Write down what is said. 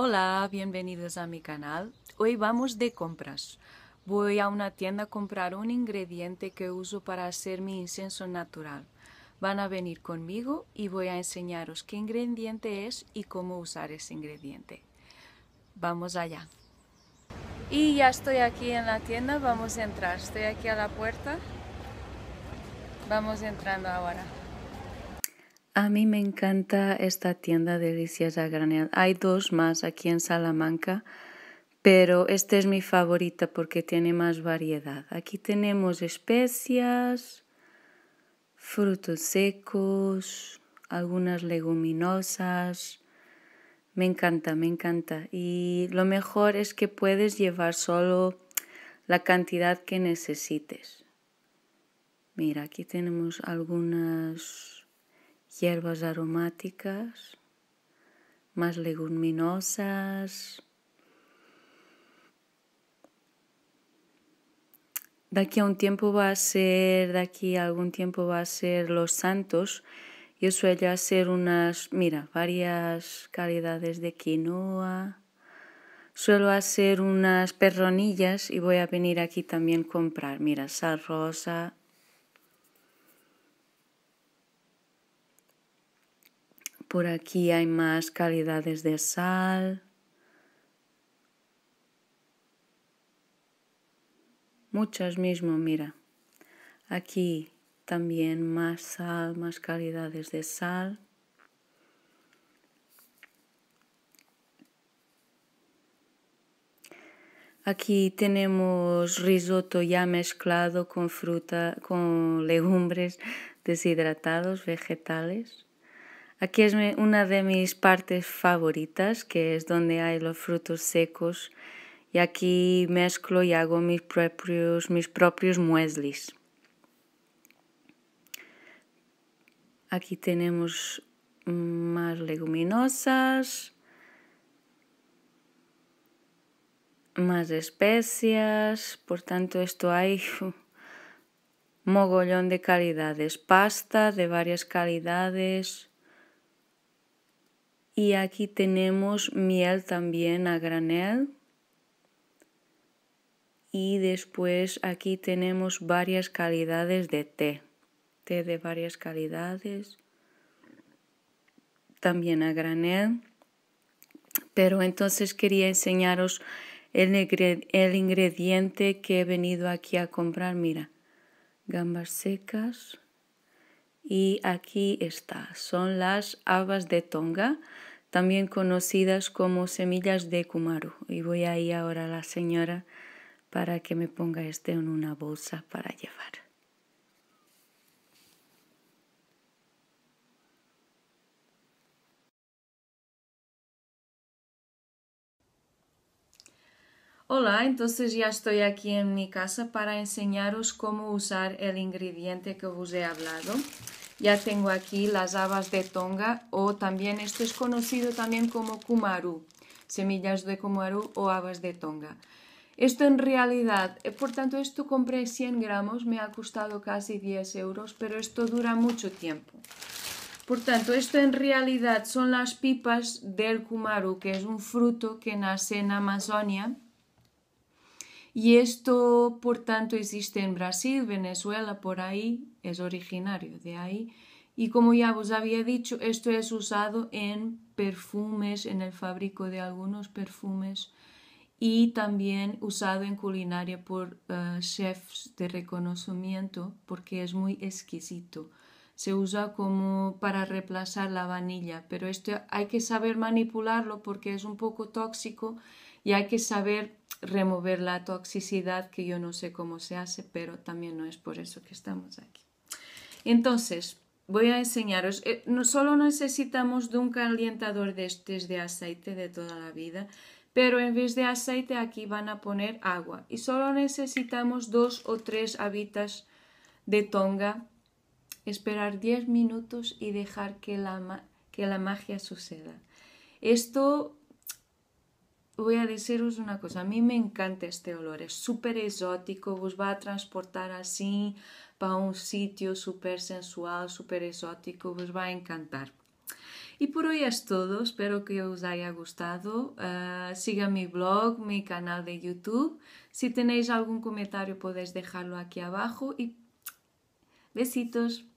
Hola, bienvenidos a mi canal. Hoy vamos de compras. Voy a una tienda a comprar un ingrediente que uso para hacer mi incienso natural. Van a venir conmigo y voy a enseñaros qué ingrediente es y cómo usar ese ingrediente. Vamos allá. Y ya estoy aquí en la tienda, vamos a entrar. Estoy aquí a la puerta. Vamos entrando ahora. A mí me encanta esta tienda Delicias a Granel. Hay dos más aquí en Salamanca, pero esta es mi favorita porque tiene más variedad. Aquí tenemos especias, frutos secos, algunas leguminosas. Me encanta, me encanta. Y lo mejor es que puedes llevar solo la cantidad que necesites. Mira, aquí tenemos algunas hierbas aromáticas, más leguminosas. De aquí a un tiempo va a ser, de aquí a algún tiempo va a ser los santos. Yo suelo hacer unas, mira, varias calidades de quinoa. Suelo hacer unas perronillas y voy a venir aquí también comprar. Mira, sal rosa, Por aquí hay más calidades de sal. Muchas mismo, mira. Aquí también más sal, más calidades de sal. Aquí tenemos risotto ya mezclado con fruta, con legumbres deshidratados, vegetales. Aquí es una de mis partes favoritas, que es donde hay los frutos secos. Y aquí mezclo y hago mis propios, mis propios mueslis. Aquí tenemos más leguminosas, más especias, por tanto esto hay mogollón de calidades, pasta de varias calidades. Y aquí tenemos miel también a granel. Y después aquí tenemos varias calidades de té. Té de varias calidades. También a granel. Pero entonces quería enseñaros el, el ingrediente que he venido aquí a comprar. Mira, gambas secas. Y aquí está. Son las habas de tonga también conocidas como semillas de Kumaru. Y voy a ir ahora a la señora para que me ponga este en una bolsa para llevar. Hola, entonces ya estoy aquí en mi casa para enseñaros cómo usar el ingrediente que os he hablado. Ya tengo aquí las habas de tonga o también esto es conocido también como kumaru, semillas de kumaru o habas de tonga. Esto en realidad, eh, por tanto, esto compré 100 gramos, me ha costado casi 10 euros, pero esto dura mucho tiempo. Por tanto, esto en realidad son las pipas del kumaru, que es un fruto que nace en Amazonia y esto, por tanto, existe en Brasil, Venezuela, por ahí, es originario de ahí. Y como ya os había dicho, esto es usado en perfumes, en el fabrico de algunos perfumes y también usado en culinaria por eh, chefs de reconocimiento porque es muy exquisito. Se usa como para reemplazar la vanilla, pero esto hay que saber manipularlo porque es un poco tóxico y hay que saber remover la toxicidad, que yo no sé cómo se hace, pero también no es por eso que estamos aquí. Entonces, voy a enseñaros, eh, no, solo necesitamos de un calentador de, este de aceite de toda la vida, pero en vez de aceite aquí van a poner agua y solo necesitamos dos o tres habitas de tonga, esperar 10 minutos y dejar que la, que la magia suceda. Esto voy a deciros una cosa, a mí me encanta este olor, es súper exótico, os va a transportar así para un sitio súper sensual, súper exótico, os va a encantar. Y por hoy es todo, espero que os haya gustado. sigan ah, siga mi blog, mi canal de YouTube. Si tenéis algún comentario podéis dejarlo aquí abajo y besitos.